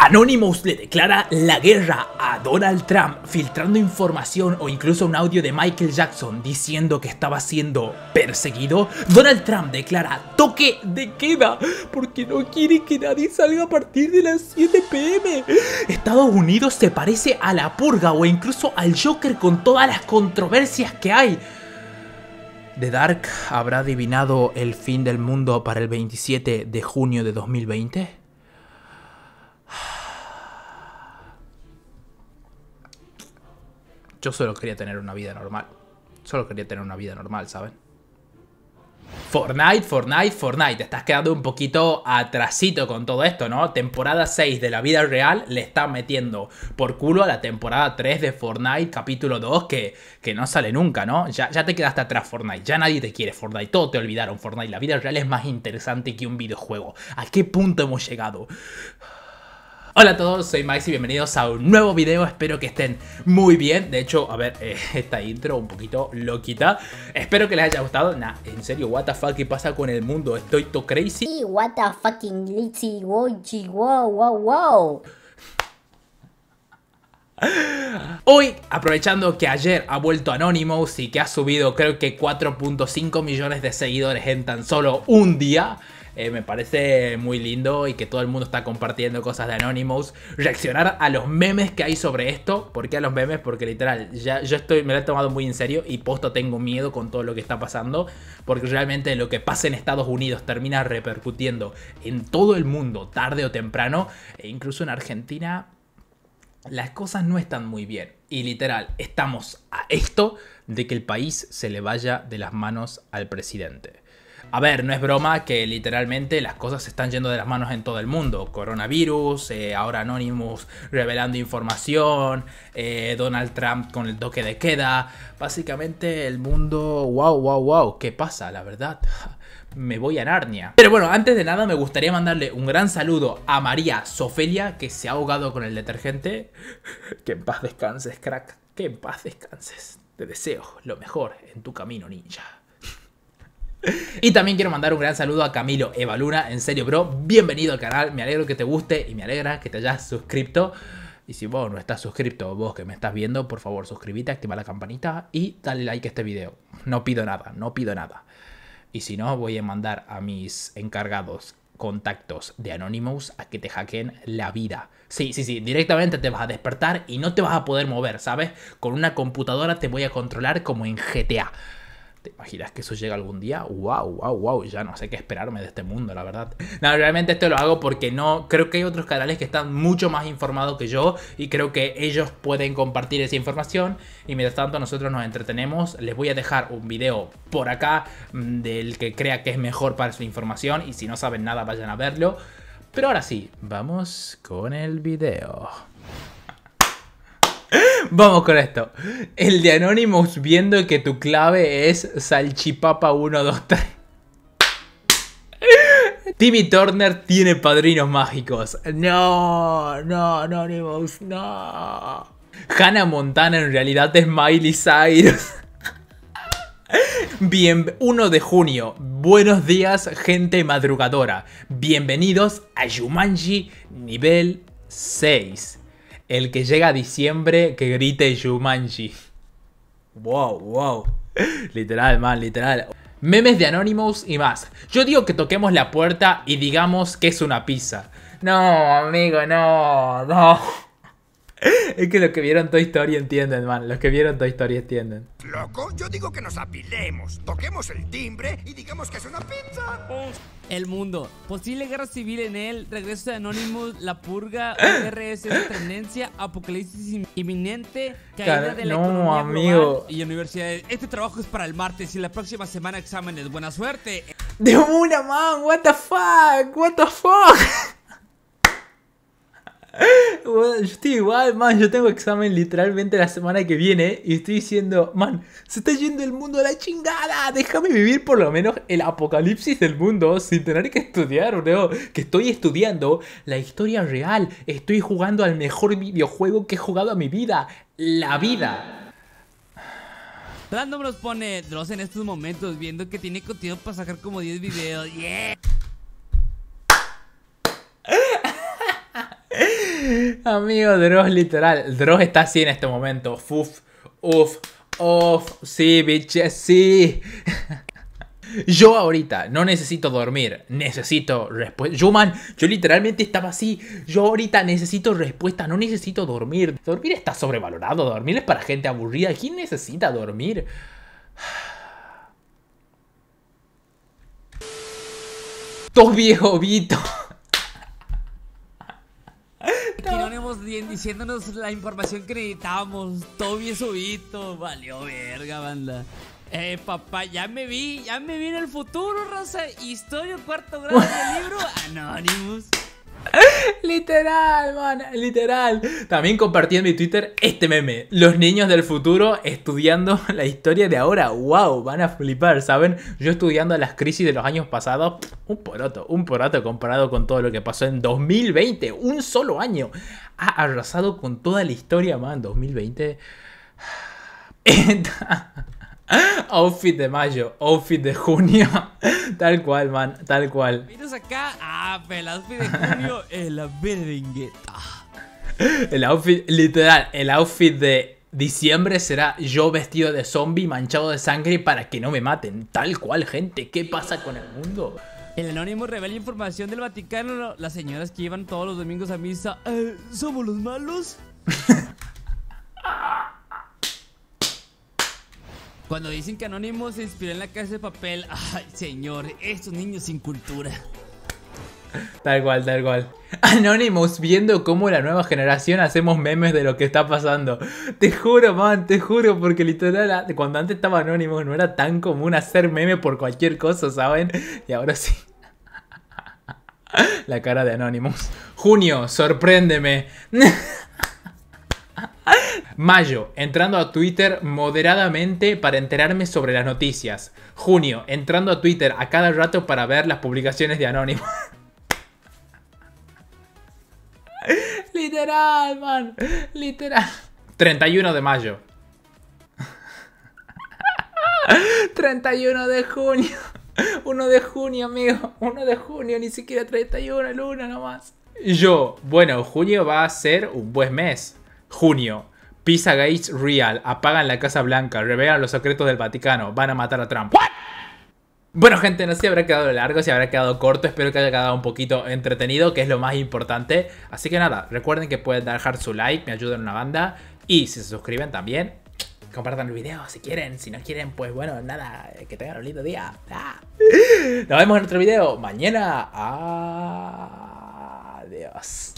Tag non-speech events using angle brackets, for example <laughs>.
Anonymous le declara la guerra a Donald Trump filtrando información o incluso un audio de Michael Jackson diciendo que estaba siendo perseguido. Donald Trump declara toque de queda porque no quiere que nadie salga a partir de las 7 pm. Estados Unidos se parece a la purga o incluso al Joker con todas las controversias que hay. The Dark habrá adivinado el fin del mundo para el 27 de junio de 2020. Yo solo quería tener una vida normal. Solo quería tener una vida normal, ¿saben? Fortnite, Fortnite, Fortnite. Te estás quedando un poquito atrasito con todo esto, ¿no? Temporada 6 de la vida real le está metiendo por culo a la temporada 3 de Fortnite, capítulo 2, que, que no sale nunca, ¿no? Ya, ya te quedaste atrás, Fortnite. Ya nadie te quiere, Fortnite. Todo te olvidaron, Fortnite. La vida real es más interesante que un videojuego. ¿A qué punto hemos llegado? Hola a todos, soy Max y bienvenidos a un nuevo video, espero que estén muy bien De hecho, a ver, eh, <laughs> esta intro un poquito loquita Espero que les haya gustado Nah, en serio, what the fuck, ¿qué pasa con el mundo? ¿Estoy to crazy? Sí, what the fucking litty, wow, wow, wow, Hoy, aprovechando que ayer ha vuelto Anonymous y que ha subido creo que 4.5 millones de seguidores en tan solo un día eh, me parece muy lindo y que todo el mundo está compartiendo cosas de Anonymous. Reaccionar a los memes que hay sobre esto. ¿Por qué a los memes? Porque literal, ya, yo estoy, me lo he tomado muy en serio y posto tengo miedo con todo lo que está pasando. Porque realmente lo que pasa en Estados Unidos termina repercutiendo en todo el mundo, tarde o temprano. E incluso en Argentina las cosas no están muy bien. Y literal, estamos a esto de que el país se le vaya de las manos al presidente. A ver, no es broma que literalmente las cosas se están yendo de las manos en todo el mundo. Coronavirus, eh, ahora Anonymous revelando información, eh, Donald Trump con el toque de queda. Básicamente el mundo, wow, wow, wow, ¿qué pasa? La verdad, <laughs> me voy a Narnia. Pero bueno, antes de nada me gustaría mandarle un gran saludo a María Sofelia, que se ha ahogado con el detergente. <laughs> Que en paz descanses, crack. Que en paz descanses. Te deseo lo mejor en tu camino, ninja. Y también quiero mandar un gran saludo a Camilo Evaluna, en serio bro, bienvenido al canal, me alegro que te guste y me alegra que te hayas suscrito. Y si vos no estás suscrito, vos que me estás viendo, por favor suscríbete, activa la campanita y dale like a este video. No pido nada, no pido nada. Y si no, voy a mandar a mis encargados contactos de Anonymous a que te hackeen la vida. Sí, sí, sí, directamente te vas a despertar y no te vas a poder mover, ¿sabes? Con una computadora te voy a controlar como en GTA. ¿Te imaginas que eso llega algún día? ¡Wow, wow, wow! Ya no sé qué esperarme de este mundo, la verdad. No, realmente esto lo hago porque no. Creo que hay otros canales que están mucho más informados que yo y creo que ellos pueden compartir esa información. Y mientras tanto, nosotros nos entretenemos. Les voy a dejar un video por acá mm, del que crea que es mejor para su información. Y si no saben nada, vayan a verlo. Pero ahora sí, vamos con el video. <laughs> Vamos con esto. El de Anonymous viendo que tu clave es salchipapa 123. Timmy Turner tiene padrinos mágicos. No, no, Anonymous, no. Hannah Montana en realidad es Miley Cyrus. <laughs> Bien, 1 de junio. Buenos días, gente madrugadora. Bienvenidos a Jumanji nivel 6. El que llega a diciembre que grite Jumanji. Wow, wow. literal, man, literal. Memes de Anonymous y más. Yo digo que toquemos la puerta y digamos que es una pizza. No, amigo, no, no. <laughs> Es que los que vieron Toy Story entienden, man. Los que vieron Toy Story entienden. Loco, yo digo que nos apilemos, toquemos el timbre y digamos que es una pizza. El mundo. Posible guerra civil en él, regreso de Anonymous, la purga, RS, <laughs> tendencia, apocalipsis inminente, caída de la economía amigo. Global y universidades. Este trabajo es para el martes y la próxima semana exámenes. Buena suerte. De una, man. What the fuck. What the fuck. <laughs> yo estoy igual, man. Yo tengo examen literalmente la semana que viene y estoy diciendo, man, se está yendo el mundo a la chingada. Déjame vivir por lo menos el apocalipsis del mundo sin tener que estudiar, bro. Que estoy estudiando la historia real. Estoy jugando al mejor videojuego que he jugado a mi vida: la vida. Random nos pone Dross en estos momentos viendo que tiene contenido para sacar como 10 videos. ¡Yeah! Amigo, Dross literal. Dross está así en este momento. Uf, uf, off. Sí, bitches, sí. Yo ahorita no necesito dormir, necesito respuesta. Yo, man, yo literalmente estaba así. Yo ahorita necesito respuesta, no necesito dormir. Dormir está sobrevalorado, dormir es para gente aburrida. ¿Quién necesita dormir? Dos viejo diciéndonos la información que necesitábamos. Todo bien subito. Valió verga, banda. Eh, papá, ya me vi, ya me vi en el futuro, rosa Historia, cuarto grado del libro. <laughs> Anonymous. Literal, man, literal. También compartí en mi Twitter este meme. Los niños del futuro estudiando <laughs> la historia de ahora. ¡Wow! Van a flipar, ¿saben? Yo estudiando las crisis de los años pasados. Un poroto, un poroto comparado con todo lo que pasó en 2020. Un solo año. Ha arrasado con toda la historia, man. 2020. <sighs> <laughs> Outfit de mayo, outfit de junio. <laughs> Tal cual, man, tal cual. acá, ah, el outfit de junio <laughs> es la El outfit, literal, el outfit de diciembre será yo vestido de zombie manchado de sangre para que no me maten. Tal cual, gente, ¿qué pasa con el mundo? El anónimo revela información del Vaticano. Las señoras que iban todos los domingos a misa, eh, ¿somos los malos? Cuando dicen que Anonymous se inspiró en la casa de papel, <laughs> ay señor, estos niños sin cultura. Tal cual, tal cual. Anonymous viendo cómo la nueva generación hacemos memes de lo que está pasando. Te juro, man, te juro, porque literal, cuando antes estaba Anonymous no era tan común hacer meme por cualquier cosa, ¿saben? Y ahora sí. <laughs> La cara de Anonymous. Junio, sorpréndeme. <laughs> Mayo, entrando a Twitter moderadamente para enterarme sobre las noticias. Junio, entrando a Twitter a cada rato para ver las publicaciones de Anónimo. <laughs> Literal, man. Literal. 31 de mayo. 31 <laughs> de junio. 1 de junio, amigo. 1 de junio, ni siquiera 31, luna nomás. Yo, bueno, junio va a ser un buen mes. Junio. Pisa Gates Real. Apagan la Casa Blanca. Revelan los secretos del Vaticano. Van a matar a Trump. Bueno gente, no sé si habrá quedado largo, si habrá quedado corto, espero que haya quedado un poquito entretenido, que es lo más importante. Así que nada, recuerden que pueden dejar su like, me ayudan una banda, y si se suscriben también, compartan el video si quieren, si no quieren, pues bueno, nada, que tengan un lindo día. Ah. Nos vemos en otro video mañana. Adiós.